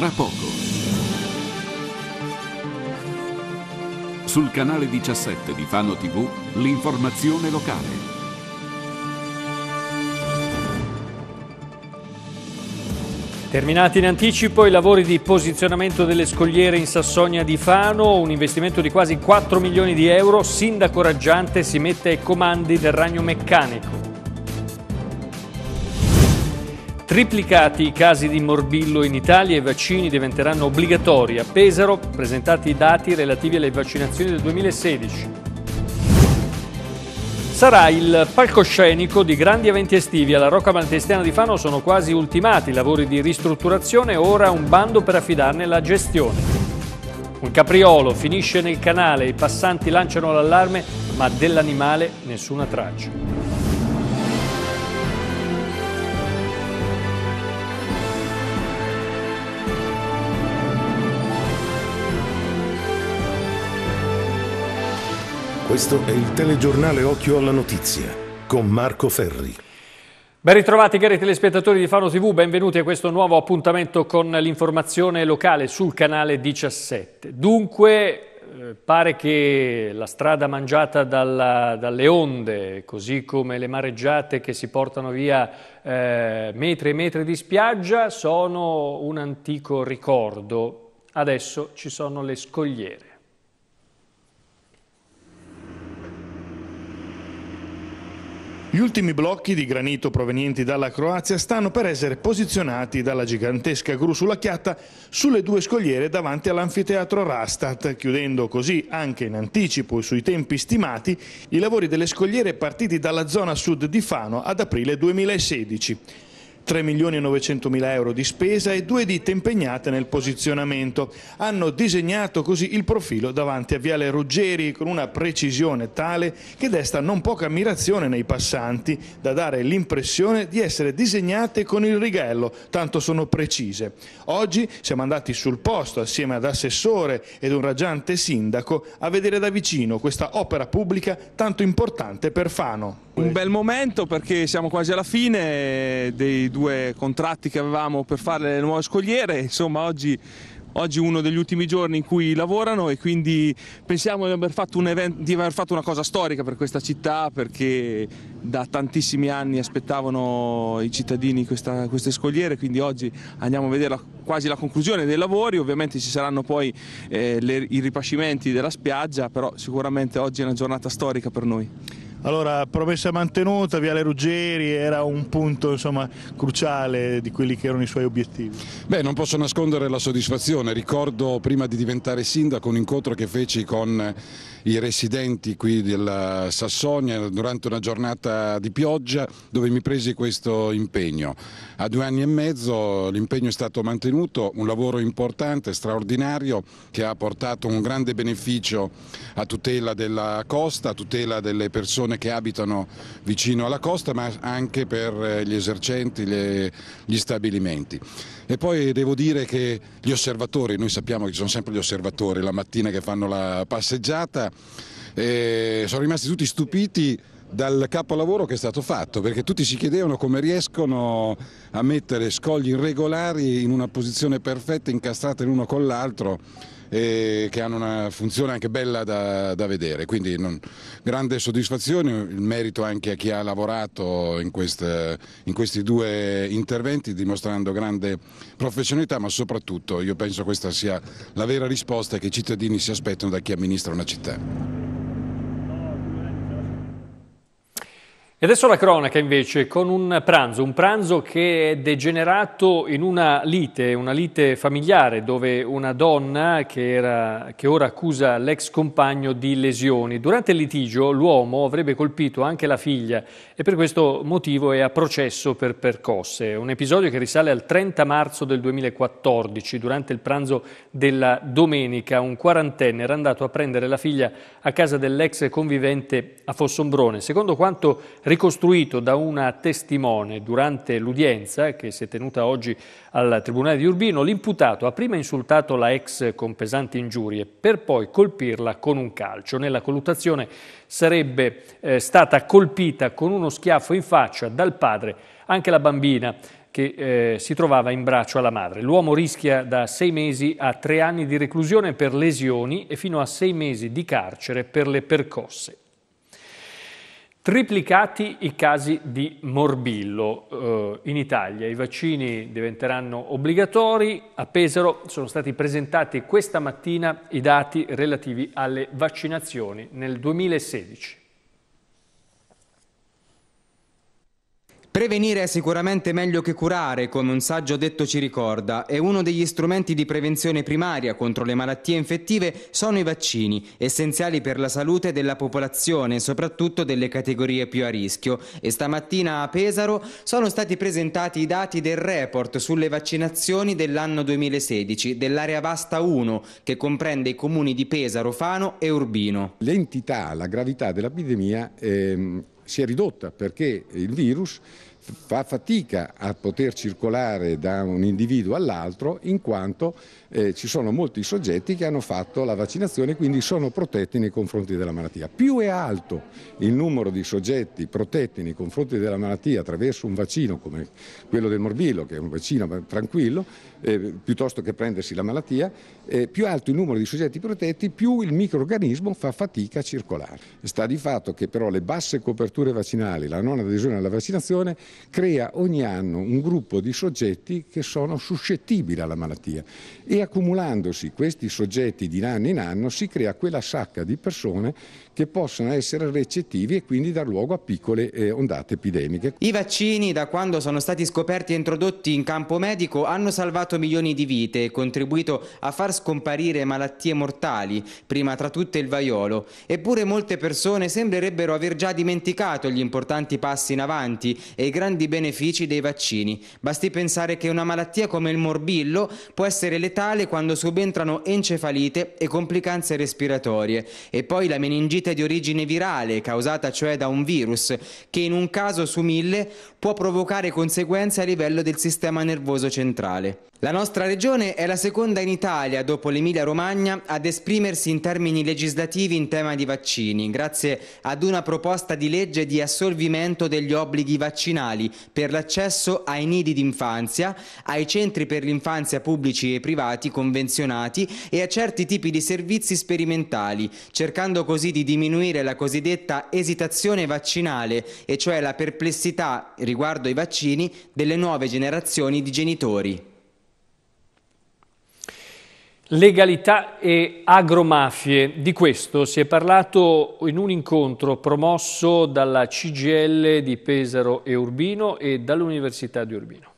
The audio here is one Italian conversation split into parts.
tra poco. Sul canale 17 di Fano TV, l'informazione locale. Terminati in anticipo i lavori di posizionamento delle scogliere in Sassonia di Fano, un investimento di quasi 4 milioni di euro, sindaco Raggiante si mette ai comandi del ragno meccanico. Triplicati i casi di morbillo in Italia, i vaccini diventeranno obbligatori. A Pesaro presentati i dati relativi alle vaccinazioni del 2016. Sarà il palcoscenico di grandi eventi estivi. Alla Rocca Maltestiana di Fano sono quasi ultimati i lavori di ristrutturazione, ora un bando per affidarne la gestione. Un capriolo finisce nel canale, i passanti lanciano l'allarme, ma dell'animale nessuna traccia. Questo è il telegiornale Occhio alla Notizia con Marco Ferri. Ben ritrovati cari telespettatori di Fano TV, benvenuti a questo nuovo appuntamento con l'informazione locale sul canale 17. Dunque eh, pare che la strada mangiata dalla, dalle onde, così come le mareggiate che si portano via eh, metri e metri di spiaggia, sono un antico ricordo. Adesso ci sono le scogliere. Gli ultimi blocchi di granito provenienti dalla Croazia stanno per essere posizionati dalla gigantesca gru sulla chiatta sulle due scogliere davanti all'anfiteatro Rastat, chiudendo così anche in anticipo e sui tempi stimati i lavori delle scogliere partiti dalla zona sud di Fano ad aprile 2016. 3 milioni e 900 mila euro di spesa e due ditte impegnate nel posizionamento. Hanno disegnato così il profilo davanti a Viale Ruggeri con una precisione tale che desta non poca ammirazione nei passanti, da dare l'impressione di essere disegnate con il righello, tanto sono precise. Oggi siamo andati sul posto assieme ad assessore ed un raggiante sindaco a vedere da vicino questa opera pubblica tanto importante per Fano. Un bel momento perché siamo quasi alla fine eh, dei due contratti che avevamo per fare le nuove scogliere, insomma oggi oggi è uno degli ultimi giorni in cui lavorano e quindi pensiamo di aver, event, di aver fatto, una cosa storica per questa città perché da tantissimi anni aspettavano i cittadini questa, queste scogliere, quindi oggi andiamo a vedere la, quasi la conclusione dei lavori, ovviamente ci saranno poi eh, le, i ripascimenti della spiaggia, però sicuramente oggi è una giornata storica per noi. Allora, promessa mantenuta, Viale Ruggeri era un punto insomma, cruciale di quelli che erano i suoi obiettivi. Beh, non posso nascondere la soddisfazione. Ricordo prima di diventare sindaco un incontro che feci con i residenti qui della Sassonia durante una giornata di pioggia dove mi presi questo impegno. A due anni e mezzo l'impegno è stato mantenuto, un lavoro importante, straordinario, che ha portato un grande beneficio a tutela della costa, a tutela delle persone persone che abitano vicino alla costa ma anche per eh, gli esercenti, le, gli stabilimenti. E poi devo dire che gli osservatori, noi sappiamo che ci sono sempre gli osservatori la mattina che fanno la passeggiata, eh, sono rimasti tutti stupiti dal capolavoro che è stato fatto, perché tutti si chiedevano come riescono a mettere scogli irregolari in una posizione perfetta, incastrate l'uno con l'altro e che hanno una funzione anche bella da, da vedere, quindi non, grande soddisfazione, il merito anche a chi ha lavorato in, queste, in questi due interventi dimostrando grande professionalità ma soprattutto io penso questa sia la vera risposta che i cittadini si aspettano da chi amministra una città. E adesso la cronaca invece con un pranzo, un pranzo che è degenerato in una lite, una lite familiare dove una donna che, era, che ora accusa l'ex compagno di lesioni. Durante il litigio l'uomo avrebbe colpito anche la figlia e per questo motivo è a processo per percosse. Un episodio che risale al 30 marzo del 2014. Durante il pranzo della domenica un quarantenne era andato a prendere la figlia a casa dell'ex convivente a Fossombrone. Secondo quanto ricostruito da una testimone durante l'udienza che si è tenuta oggi al Tribunale di Urbino, l'imputato ha prima insultato la ex con pesanti ingiurie per poi colpirla con un calcio. Nella colluttazione sarebbe eh, stata colpita con uno schiaffo in faccia dal padre anche la bambina che eh, si trovava in braccio alla madre. L'uomo rischia da sei mesi a tre anni di reclusione per lesioni e fino a sei mesi di carcere per le percosse. Triplicati i casi di morbillo eh, in Italia, i vaccini diventeranno obbligatori, a Pesaro sono stati presentati questa mattina i dati relativi alle vaccinazioni nel 2016. Prevenire è sicuramente meglio che curare, come un saggio detto ci ricorda, e uno degli strumenti di prevenzione primaria contro le malattie infettive sono i vaccini, essenziali per la salute della popolazione, soprattutto delle categorie più a rischio. E stamattina a Pesaro sono stati presentati i dati del report sulle vaccinazioni dell'anno 2016 dell'area vasta 1, che comprende i comuni di Pesaro, Fano e Urbino. L'entità, la gravità dell'epidemia ehm, si è ridotta perché il virus fa fatica a poter circolare da un individuo all'altro in quanto eh, ci sono molti soggetti che hanno fatto la vaccinazione e quindi sono protetti nei confronti della malattia. Più è alto il numero di soggetti protetti nei confronti della malattia attraverso un vaccino come quello del morbillo, che è un vaccino tranquillo, eh, piuttosto che prendersi la malattia, eh, più alto il numero di soggetti protetti, più il microorganismo fa fatica a circolare. Sta di fatto che però le basse coperture vaccinali, la non adesione alla vaccinazione crea ogni anno un gruppo di soggetti che sono suscettibili alla malattia e accumulandosi questi soggetti di anno in anno si crea quella sacca di persone che possono essere recettivi e quindi dar luogo a piccole eh, ondate epidemiche. I vaccini da quando sono stati scoperti e introdotti in campo medico hanno salvato milioni di vite e contribuito a far scomparire malattie mortali, prima tra tutte il vaiolo. Eppure molte persone sembrerebbero aver già dimenticato gli importanti passi in avanti e i grandi benefici dei vaccini. Basti pensare che una malattia come il morbillo può essere letale quando subentrano encefalite e complicanze respiratorie. E poi la meningite di origine virale, causata cioè da un virus, che in un caso su mille può provocare conseguenze a livello del sistema nervoso centrale. La nostra regione è la seconda in Italia, dopo l'Emilia-Romagna, ad esprimersi in termini legislativi in tema di vaccini, grazie ad una proposta di legge di assolvimento degli obblighi vaccinali per l'accesso ai nidi d'infanzia, ai centri per l'infanzia pubblici e privati convenzionati e a certi tipi di servizi sperimentali, cercando così di diminuire la cosiddetta esitazione vaccinale, e cioè la perplessità riguardo ai vaccini delle nuove generazioni di genitori. Legalità e agromafie, di questo si è parlato in un incontro promosso dalla CGL di Pesaro e Urbino e dall'Università di Urbino.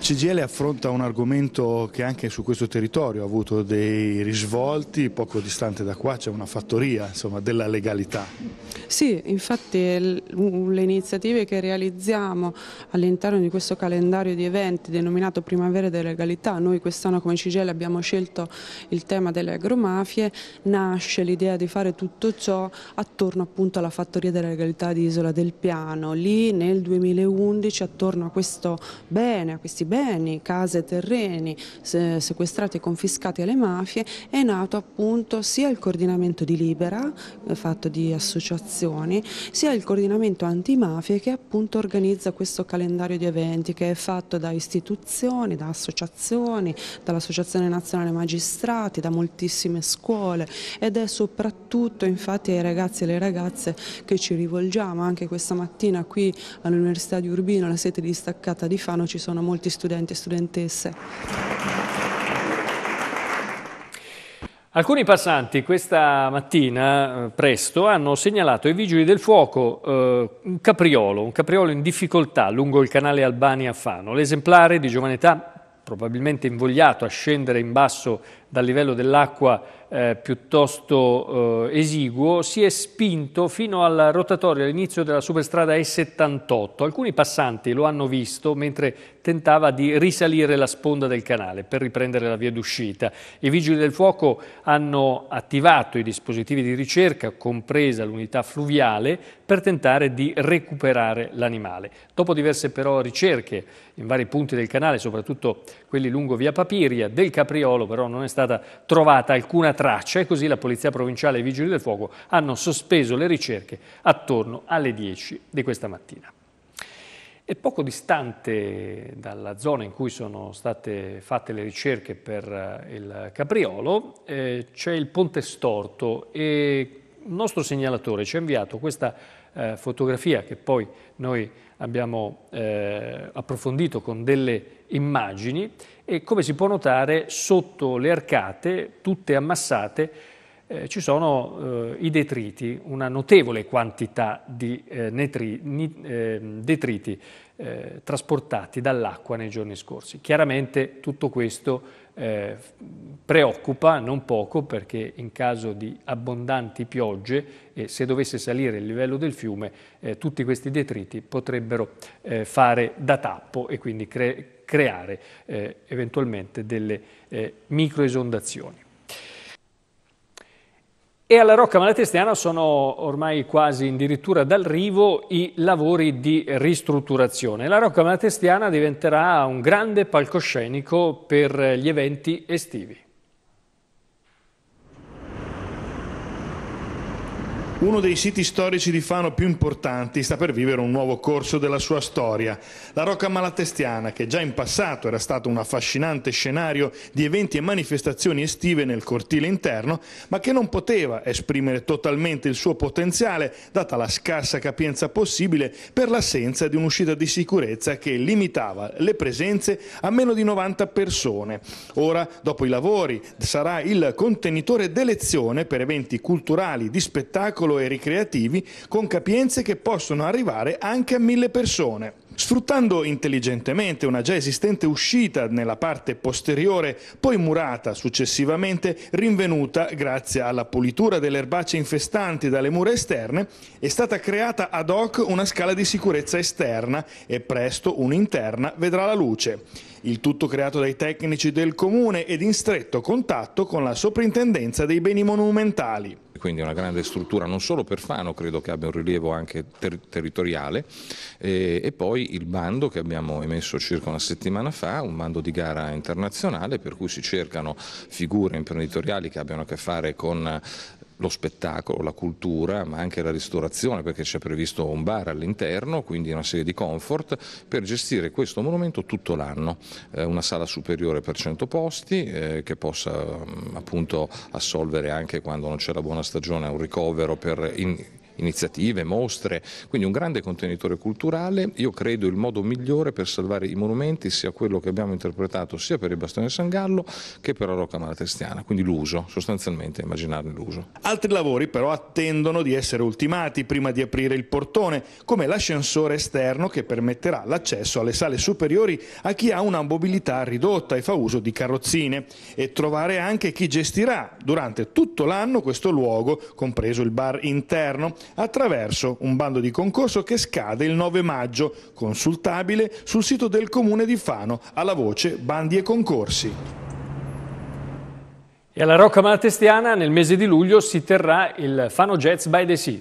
CGL affronta un argomento che anche su questo territorio ha avuto dei risvolti, poco distante da qua c'è una fattoria insomma, della legalità. Sì, infatti le iniziative che realizziamo all'interno di questo calendario di eventi denominato Primavera della Legalità, noi quest'anno come CGL abbiamo scelto il tema delle agromafie, nasce l'idea di fare tutto ciò attorno appunto alla fattoria della legalità di Isola del Piano. Lì nel 2011 attorno a questo bene, a questi beni, case terreni sequestrati e confiscati alle mafie, è nato appunto sia il coordinamento di Libera, eh, fatto di associazioni, sia il coordinamento antimafia che appunto organizza questo calendario di eventi che è fatto da istituzioni, da associazioni, dall'Associazione Nazionale Magistrati, da moltissime scuole ed è soprattutto infatti ai ragazzi e alle ragazze che ci rivolgiamo. Anche questa mattina qui all'Università di Urbino, alla sete distaccata di Fano, ci sono molti studenti studenti e studentesse. Alcuni passanti questa mattina, eh, presto, hanno segnalato ai vigili del fuoco eh, un capriolo, un capriolo in difficoltà lungo il canale Albani a fano L'esemplare di giovane età probabilmente invogliato a scendere in basso dal livello dell'acqua eh, piuttosto eh, esiguo, si è spinto fino al rotatorio all'inizio della superstrada E78. Alcuni passanti lo hanno visto mentre tentava di risalire la sponda del canale per riprendere la via d'uscita. I vigili del fuoco hanno attivato i dispositivi di ricerca, compresa l'unità fluviale, per tentare di recuperare l'animale. Dopo diverse però ricerche in vari punti del canale, soprattutto quelli lungo via Papiria, del capriolo però non è stato stata trovata alcuna traccia e così la Polizia Provinciale e i Vigili del Fuoco hanno sospeso le ricerche attorno alle 10 di questa mattina. E poco distante dalla zona in cui sono state fatte le ricerche per eh, il Capriolo eh, c'è il Ponte Storto e il nostro segnalatore ci ha inviato questa eh, fotografia che poi noi abbiamo eh, approfondito con delle immagini e come si può notare sotto le arcate, tutte ammassate, eh, ci sono eh, i detriti, una notevole quantità di eh, netri, eh, detriti eh, trasportati dall'acqua nei giorni scorsi. Chiaramente tutto questo eh, preoccupa non poco perché in caso di abbondanti piogge e se dovesse salire il livello del fiume eh, tutti questi detriti potrebbero eh, fare da tappo e quindi cre creare eh, eventualmente delle eh, microesondazioni. E alla Rocca Malatestiana sono ormai quasi addirittura d'arrivo i lavori di ristrutturazione. La Rocca Malatestiana diventerà un grande palcoscenico per gli eventi estivi. Uno dei siti storici di Fano più importanti sta per vivere un nuovo corso della sua storia. La Rocca Malatestiana, che già in passato era stato un affascinante scenario di eventi e manifestazioni estive nel cortile interno, ma che non poteva esprimere totalmente il suo potenziale, data la scarsa capienza possibile per l'assenza di un'uscita di sicurezza che limitava le presenze a meno di 90 persone. Ora, dopo i lavori, sarà il contenitore d'elezione per eventi culturali, di spettacolo solo e ricreativi con capienze che possono arrivare anche a mille persone. Sfruttando intelligentemente una già esistente uscita nella parte posteriore, poi murata successivamente, rinvenuta grazie alla pulitura delle erbacce infestanti dalle mura esterne, è stata creata ad hoc una scala di sicurezza esterna e presto un'interna vedrà la luce. Il tutto creato dai tecnici del comune ed in stretto contatto con la soprintendenza dei beni monumentali. Quindi è una grande struttura non solo per Fano, credo che abbia un rilievo anche ter territoriale e, eh, e poi il bando che abbiamo emesso circa una settimana fa, un bando di gara internazionale per cui si cercano figure imprenditoriali che abbiano a che fare con lo spettacolo, la cultura, ma anche la ristorazione perché c'è previsto un bar all'interno, quindi una serie di comfort per gestire questo monumento tutto l'anno, eh, una sala superiore per 100 posti eh, che possa mh, mm, appunto assolvere anche quando non c'è la buona stagione un ricovero per in, iniziative, mostre, quindi un grande contenitore culturale. Io credo il modo migliore per salvare i monumenti sia quello che abbiamo interpretato sia per il Bastione San Gallo che per la Rocca Malatestiana, quindi l'uso, sostanzialmente immaginarne l'uso. Altri lavori però attendono di essere ultimati prima di aprire il portone, come l'ascensore esterno che permetterà l'accesso alle sale superiori a chi ha una mobilità ridotta e fa uso di carrozzine e trovare anche chi gestirà durante tutto l'anno questo luogo, compreso il bar interno, attraverso un bando di concorso che scade il 9 maggio, consultabile sul sito del Comune di Fano, alla voce Bandi e Concorsi. E alla Rocca Malatestiana nel mese di luglio si terrà il Fano Jazz by the Sea.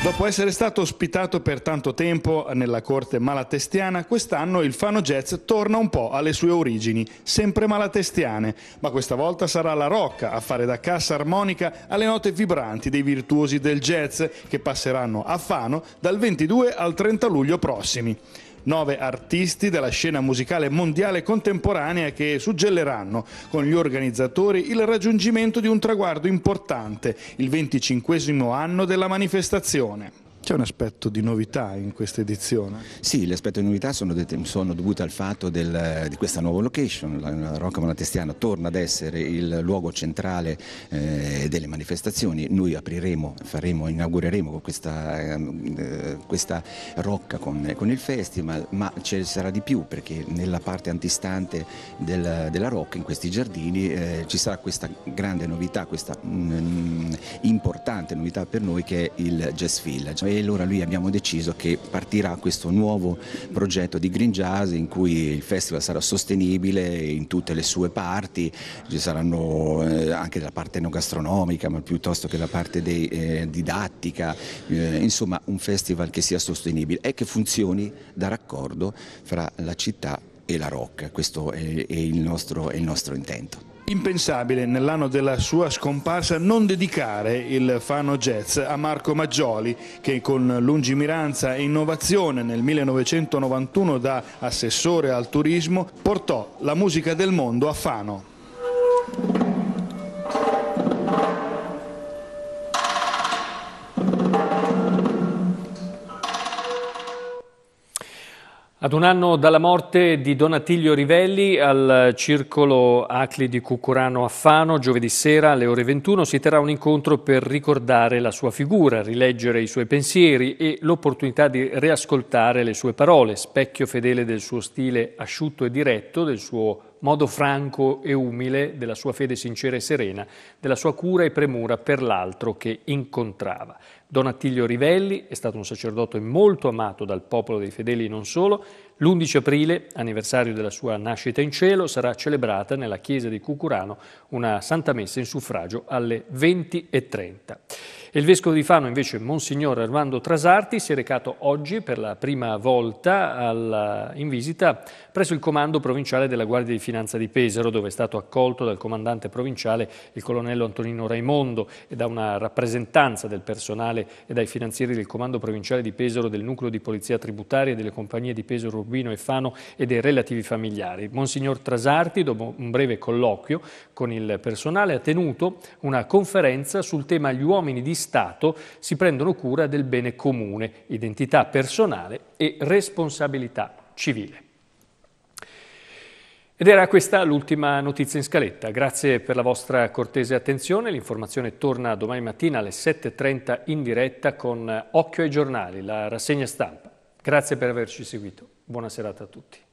Dopo essere stato ospitato per tanto tempo nella corte malatestiana, quest'anno il Fano Jazz torna un po' alle sue origini, sempre malatestiane, ma questa volta sarà la Rocca a fare da cassa armonica alle note vibranti dei virtuosi del jazz che passeranno a Fano dal 22 al 30 luglio prossimi nove artisti della scena musicale mondiale contemporanea che suggelleranno con gli organizzatori il raggiungimento di un traguardo importante, il 25 anno della manifestazione. C'è un aspetto di novità in questa edizione? Sì, l'aspetto di novità sono, sono dovute al fatto del, di questa nuova location, la, la Rocca Monatestiana torna ad essere il luogo centrale eh, delle manifestazioni, noi apriremo, faremo, inaugureremo questa, ehm, eh, questa rocca con, con, il festival, ma ce ne sarà di più perché nella parte antistante del, della rocca, in questi giardini, eh, ci sarà questa grande novità, questa mh, mm, mm, importante novità per noi che è il Jazz Village e allora lì abbiamo deciso che partirà questo nuovo progetto di Green Jazz in cui il festival sarà sostenibile in tutte le sue parti, ci saranno eh, anche la parte non gastronomica ma piuttosto che la parte dei, eh, didattica, eh, insomma un festival che sia sostenibile e che funzioni da raccordo fra la città e la rocca, questo è, è, il nostro, è il nostro intento. Impensabile nell'anno della sua scomparsa non dedicare il Fano Jazz a Marco Maggioli che con lungimiranza e innovazione nel 1991 da assessore al turismo portò la musica del mondo a Fano. Ad un anno dalla morte di Don Attilio Rivelli al Circolo Acli di Cucurano a Fano, giovedì sera alle ore 21 si terrà un incontro per ricordare la sua figura, rileggere i suoi pensieri e l'opportunità di riascoltare le sue parole, specchio fedele del suo stile asciutto e diretto, del suo modo franco e umile, della sua fede sincera e serena, della sua cura e premura per l'altro che incontrava. Don Attilio Rivelli è stato un sacerdote molto amato dal popolo dei fedeli non solo. L'11 aprile, anniversario della sua nascita in cielo, sarà celebrata nella chiesa di Cucurano una santa messa in suffragio alle 20.30. Il vescovo di Fano, invece, Monsignor Armando Trasarti, si è recato oggi per la prima volta alla, eh, in visita presso il comando provinciale della Guardia di Finanza di Pesaro, dove è stato accolto dal comandante provinciale il colonnello Antonino Raimondo e da una rappresentanza del personale e dai finanzieri del comando provinciale di Pesaro, del nucleo di polizia tributaria, delle compagnie di Pesaro Urbino e Fano e dei relativi familiari. Monsignor Trasarti, dopo un breve colloquio con il personale, ha tenuto una conferenza sul tema Gli uomini di Stato si prendono cura del bene comune, identità personale e responsabilità civile. Ed era questa l'ultima notizia in scaletta. Grazie per la vostra cortese attenzione. L'informazione torna domani mattina alle 7.30 in diretta con Occhio ai giornali, la rassegna stampa. Grazie per averci seguito. Buona serata a tutti.